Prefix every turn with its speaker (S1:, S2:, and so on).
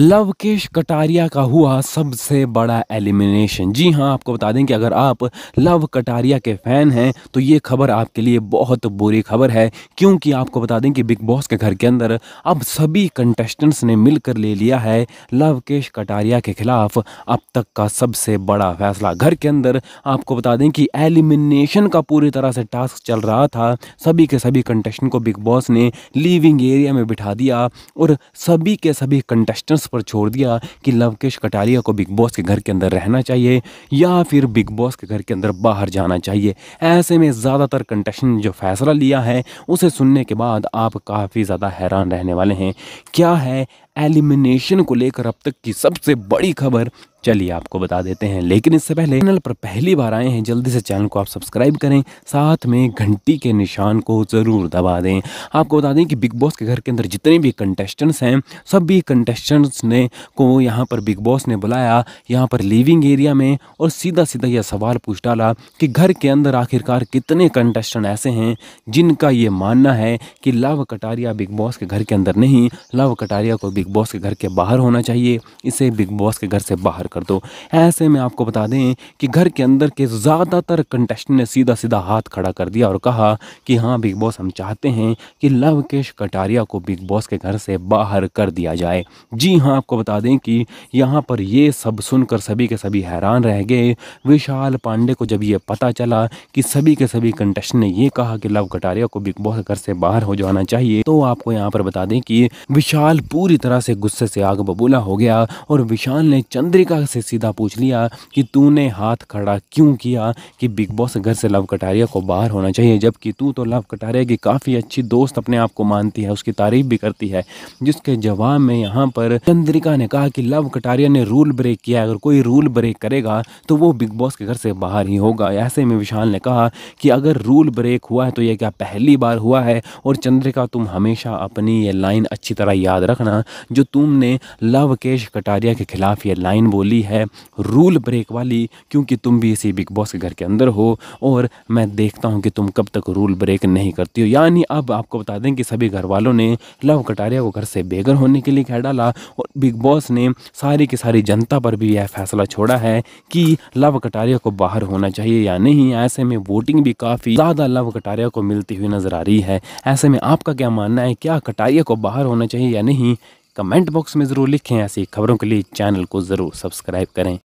S1: लवकेश कटारिया का हुआ सबसे बड़ा एलिमिनेशन जी हाँ आपको बता दें कि अगर आप लव कटारिया के फैन हैं तो ये खबर आपके लिए बहुत बुरी खबर है क्योंकि आपको बता दें कि बिग बॉस के घर के अंदर अब सभी कंटेस्टेंट्स ने मिलकर ले लिया है लवकेश कटारिया के खिलाफ अब तक का सबसे बड़ा फैसला घर के अंदर आपको बता दें कि एलिमिनेशन का पूरी तरह से टास्क चल रहा था सभी के सभी कंटेस्टेंट को बिग बॉस ने लिविंग एरिया में बिठा दिया और सभी के सभी कंटेस्टेंट्स विमर्श पर छोड़ दिया कि लवकेश कटारिया को बिग बॉस के घर के अंदर रहना चाहिए या फिर बिग बॉस के घर के अंदर बाहर जाना चाहिए ऐसे में ज़्यादातर कंटेस्टेंट जो फैसला लिया है उसे सुनने के बाद आप काफ़ी ज़्यादा हैरान रहने वाले हैं क्या है एलिमिनेशन को लेकर अब तक की सबसे बड़ी खबर चलिए आपको बता देते हैं लेकिन इससे पहले चैनल पर पहली बार आए हैं जल्दी से चैनल को आप सब्सक्राइब करें साथ में घंटी के निशान को ज़रूर दबा दें आपको बता दें कि बिग बॉस के घर के अंदर जितने भी कंटेस्टेंट्स हैं सभी कंटेस्टेंट्स ने को यहाँ पर बिग बॉस ने बुलाया यहाँ पर लिविंग एरिया में और सीधा सीधा यह सवाल पूछ डाला कि घर के अंदर आखिरकार कितने कंटेस्टेंट ऐसे हैं जिनका ये मानना है कि लव कटारिया बिग बॉस के घर के अंदर नहीं लव कटारिया को बिग बिग बॉस के घर के बाहर होना चाहिए इसे बिग बॉस के घर से बाहर कर दो ऐसे में आपको बता दें कि घर के अंदर के ज़्यादातर कंटेस्टेंट ने सीधा सीधा हाथ खड़ा कर दिया और कहा कि हाँ बिग बॉस हम चाहते हैं कि लवकेश कटारिया को बिग बॉस के घर से बाहर कर दिया जाए जी हाँ आपको बता दें कि यहाँ पर ये सब सुनकर सभी के सभी हैरान रह गए विशाल पांडे को जब ये पता चला कि सभी के सभी कंटेस्टेंट ने ये कहा कि लव कटारिया को बिग बॉस घर से बाहर हो जाना चाहिए तो आपको यहाँ पर बता दें कि विशाल पूरी तरह तरह से गुस्से से आग बबूला हो गया और विशाल ने चंद्रिका से सीधा पूछ लिया कि तूने हाथ खड़ा क्यों किया कि बिग बॉस घर से लव कटारिया को बाहर होना चाहिए जबकि तू तो लव कटारिया की काफ़ी अच्छी दोस्त अपने आप को मानती है उसकी तारीफ भी करती है जिसके जवाब में यहाँ पर चंद्रिका ने कहा कि लव कटारिया ने रूल ब्रेक किया अगर कोई रूल ब्रेक करेगा तो वो बिग बॉस के घर से बाहर ही होगा ऐसे में विशाल ने कहा कि अगर रूल ब्रेक हुआ है तो यह क्या पहली बार हुआ है और चंद्रिका तुम हमेशा अपनी ये लाइन अच्छी तरह याद रखना जो तुमने लवकेश कटारिया के खिलाफ ये लाइन बोली है रूल ब्रेक वाली क्योंकि तुम भी इसी बिग बॉस के घर के अंदर हो और मैं देखता हूँ कि तुम कब तक रूल ब्रेक नहीं करती हो यानी अब आपको बता दें कि सभी घर वालों ने लव कटारिया को घर से बेघर होने के लिए कह डाला और बिग बॉस ने सारी की सारी जनता पर भी यह फैसला छोड़ा है कि लव कटारिया को बाहर होना चाहिए या नहीं ऐसे में वोटिंग भी काफ़ी ज़्यादा लव कटारिया को मिलती हुई नज़र आ रही है ऐसे में आपका क्या मानना है क्या कटारिया को बाहर होना चाहिए या नहीं कमेंट बॉक्स में ज़रूर लिखें ऐसी खबरों के लिए चैनल को ज़रूर सब्सक्राइब करें